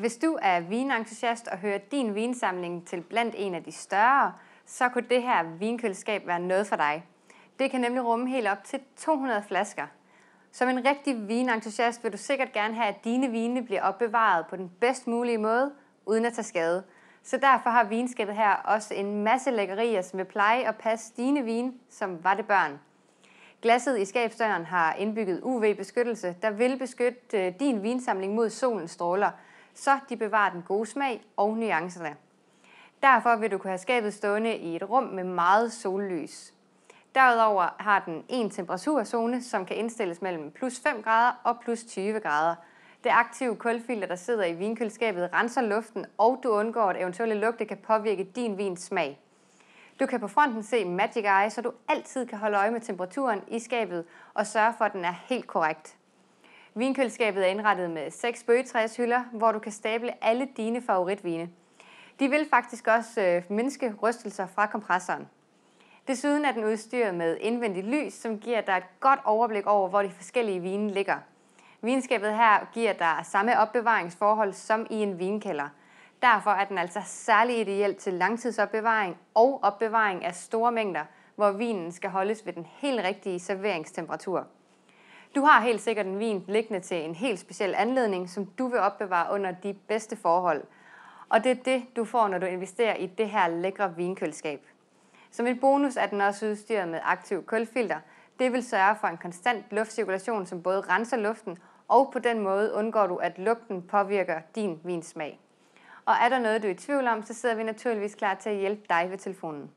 Hvis du er vinentusiast og hører din vinsamling til blandt en af de større, så kunne det her vinkøleskab være noget for dig. Det kan nemlig rumme helt op til 200 flasker. Som en rigtig vinentusiast vil du sikkert gerne have, at dine vine bliver opbevaret på den bedst mulige måde, uden at tage skade. Så derfor har vinskabet her også en masse lækkerier, som vil pleje og passe dine vin, som var det børn. Glasset i skabsdøren har indbygget UV-beskyttelse, der vil beskytte øh, din vinsamling mod solens stråler – så de bevarer den gode smag og nuancerne. Derfor vil du kunne have skabet stående i et rum med meget sollys. Derudover har den en temperaturzone, som kan indstilles mellem plus 5 grader og plus 20 grader. Det aktive kulfilter, der sidder i vinkøleskabet, renser luften, og du undgår, at eventuelle lugte kan påvirke din vins smag. Du kan på fronten se Magic Eye, så du altid kan holde øje med temperaturen i skabet og sørge for, at den er helt korrekt. Vinkøleskabet er indrettet med seks bøgetræshylder, hvor du kan stable alle dine favoritvine. De vil faktisk også øh, mindske rystelser fra kompressoren. Desuden er den udstyret med indvendigt lys, som giver dig et godt overblik over, hvor de forskellige vine ligger. Vinskabet her giver dig samme opbevaringsforhold som i en vinkælder. Derfor er den altså særlig ideel til langtidsopbevaring og opbevaring af store mængder, hvor vinen skal holdes ved den helt rigtige serveringstemperatur. Du har helt sikkert en vin liggende til en helt speciel anledning, som du vil opbevare under de bedste forhold. Og det er det, du får, når du investerer i det her lækre vinkøleskab. Som en bonus er den også udstyret med aktiv kulfilter. Det vil sørge for en konstant luftcirkulation, som både renser luften, og på den måde undgår du, at lugten påvirker din vinsmag. Og er der noget, du er i tvivl om, så sidder vi naturligvis klar til at hjælpe dig ved telefonen.